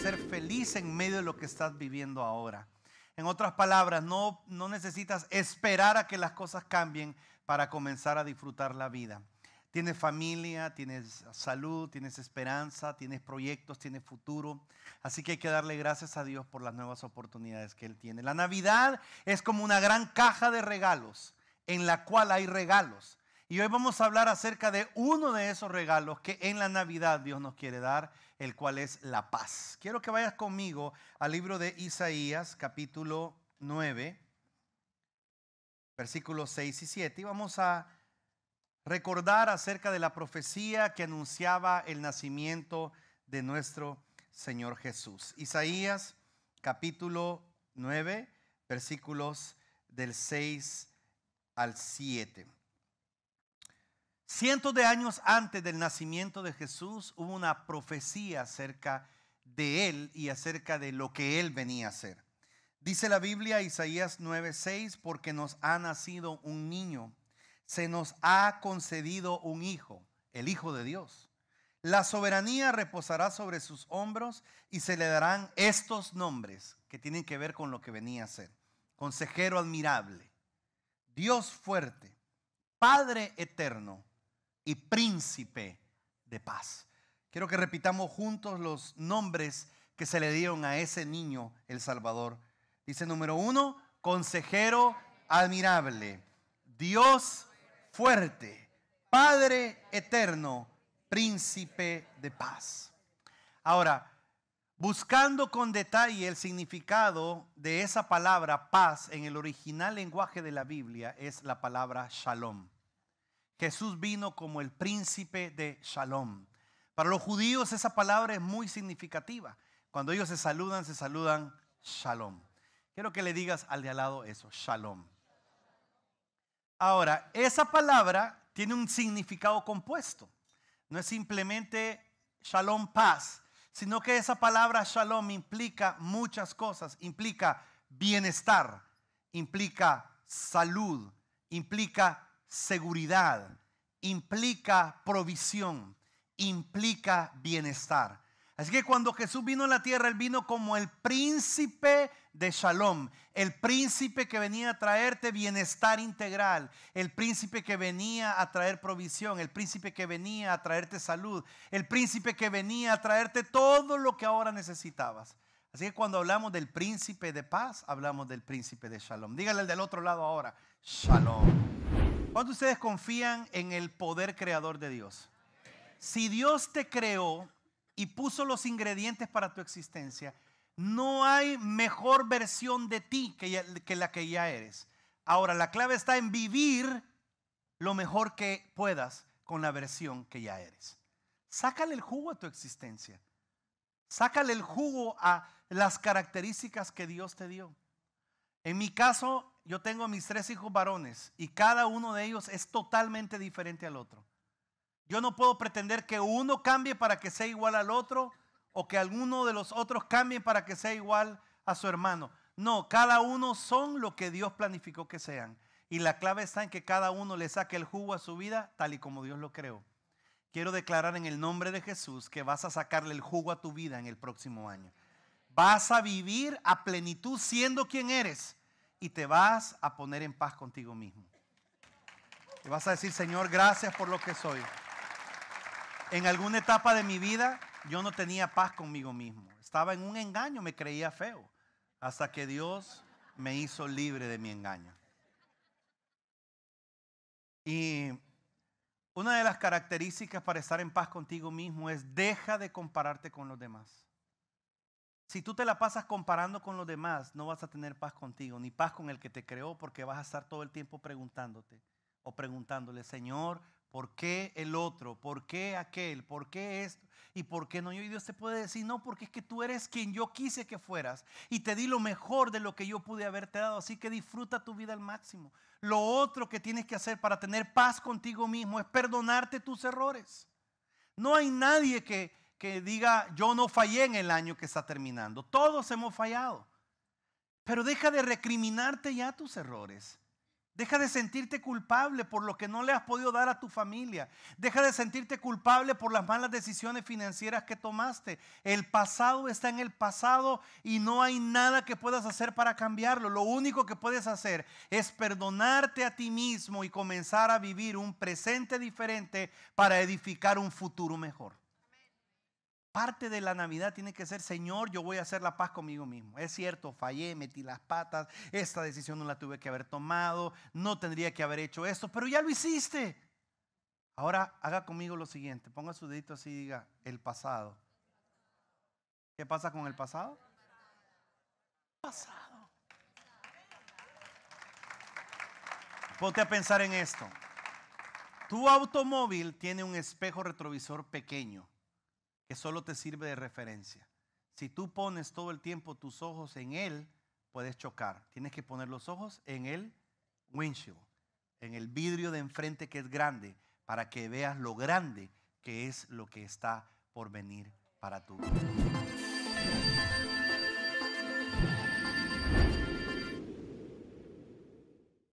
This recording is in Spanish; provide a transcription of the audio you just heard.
ser feliz en medio de lo que estás viviendo ahora. En otras palabras, no, no necesitas esperar a que las cosas cambien para comenzar a disfrutar la vida. Tienes familia, tienes salud, tienes esperanza, tienes proyectos, tienes futuro. Así que hay que darle gracias a Dios por las nuevas oportunidades que Él tiene. La Navidad es como una gran caja de regalos en la cual hay regalos. Y hoy vamos a hablar acerca de uno de esos regalos que en la Navidad Dios nos quiere dar el cual es la paz. Quiero que vayas conmigo al libro de Isaías, capítulo 9, versículos 6 y 7, y vamos a recordar acerca de la profecía que anunciaba el nacimiento de nuestro Señor Jesús. Isaías, capítulo 9, versículos del 6 al 7. Cientos de años antes del nacimiento de Jesús hubo una profecía acerca de él y acerca de lo que él venía a hacer. Dice la Biblia Isaías 9:6, porque nos ha nacido un niño, se nos ha concedido un hijo, el Hijo de Dios. La soberanía reposará sobre sus hombros y se le darán estos nombres que tienen que ver con lo que venía a ser. Consejero admirable, Dios fuerte, Padre eterno, y príncipe de paz. Quiero que repitamos juntos los nombres que se le dieron a ese niño, el Salvador. Dice número uno, consejero admirable, Dios fuerte, Padre eterno, príncipe de paz. Ahora, buscando con detalle el significado de esa palabra paz en el original lenguaje de la Biblia, es la palabra shalom. Jesús vino como el príncipe de Shalom. Para los judíos esa palabra es muy significativa. Cuando ellos se saludan, se saludan Shalom. Quiero que le digas al de al lado eso, Shalom. Ahora, esa palabra tiene un significado compuesto. No es simplemente Shalom paz, sino que esa palabra Shalom implica muchas cosas. Implica bienestar, implica salud, implica seguridad, implica provisión, implica bienestar. Así que cuando Jesús vino a la tierra, Él vino como el príncipe de Shalom, el príncipe que venía a traerte bienestar integral, el príncipe que venía a traer provisión, el príncipe que venía a traerte salud, el príncipe que venía a traerte todo lo que ahora necesitabas. Así que cuando hablamos del príncipe de paz, hablamos del príncipe de Shalom. Dígale al del otro lado ahora, Shalom. ¿Cuántos ustedes confían en el poder creador de Dios? Si Dios te creó y puso los ingredientes para tu existencia, no hay mejor versión de ti que, que la que ya eres. Ahora, la clave está en vivir lo mejor que puedas con la versión que ya eres. Sácale el jugo a tu existencia. Sácale el jugo a las características que Dios te dio. En mi caso, yo tengo mis tres hijos varones y cada uno de ellos es totalmente diferente al otro. Yo no puedo pretender que uno cambie para que sea igual al otro o que alguno de los otros cambie para que sea igual a su hermano. No, cada uno son lo que Dios planificó que sean. Y la clave está en que cada uno le saque el jugo a su vida tal y como Dios lo creó. Quiero declarar en el nombre de Jesús que vas a sacarle el jugo a tu vida en el próximo año. Vas a vivir a plenitud siendo quien eres y te vas a poner en paz contigo mismo. Y vas a decir, Señor, gracias por lo que soy. En alguna etapa de mi vida yo no tenía paz conmigo mismo. Estaba en un engaño, me creía feo, hasta que Dios me hizo libre de mi engaño. Y una de las características para estar en paz contigo mismo es deja de compararte con los demás. Si tú te la pasas comparando con los demás, no vas a tener paz contigo, ni paz con el que te creó, porque vas a estar todo el tiempo preguntándote o preguntándole, Señor, ¿por qué el otro? ¿Por qué aquel? ¿Por qué esto? ¿Y por qué no yo? Y Dios te puede decir, no, porque es que tú eres quien yo quise que fueras y te di lo mejor de lo que yo pude haberte dado, así que disfruta tu vida al máximo. Lo otro que tienes que hacer para tener paz contigo mismo es perdonarte tus errores. No hay nadie que, que diga, yo no fallé en el año que está terminando. Todos hemos fallado. Pero deja de recriminarte ya tus errores. Deja de sentirte culpable por lo que no le has podido dar a tu familia. Deja de sentirte culpable por las malas decisiones financieras que tomaste. El pasado está en el pasado y no hay nada que puedas hacer para cambiarlo. Lo único que puedes hacer es perdonarte a ti mismo y comenzar a vivir un presente diferente para edificar un futuro mejor. Parte de la Navidad tiene que ser, Señor, yo voy a hacer la paz conmigo mismo. Es cierto, fallé, metí las patas, esta decisión no la tuve que haber tomado, no tendría que haber hecho esto, pero ya lo hiciste. Ahora haga conmigo lo siguiente, ponga su dedito así y diga, el pasado. ¿Qué pasa con el pasado? pasado. Ponte a pensar en esto. Tu automóvil tiene un espejo retrovisor pequeño que solo te sirve de referencia. Si tú pones todo el tiempo tus ojos en Él, puedes chocar. Tienes que poner los ojos en el windshield, en el vidrio de enfrente que es grande, para que veas lo grande que es lo que está por venir para tu vida.